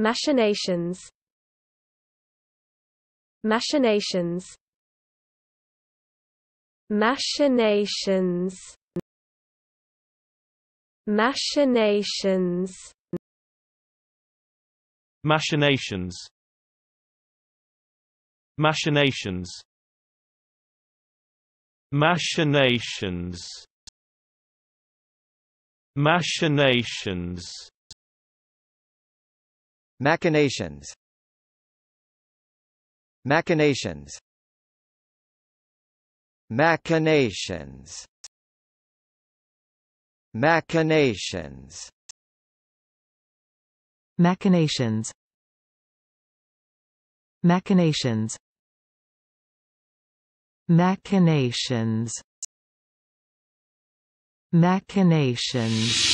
Machinations Machinations Machinations Machinations Machinations Machinations Machinations Machinations Machinations Machinations Machinations Machinations Machinations Machinations Machinations Machinations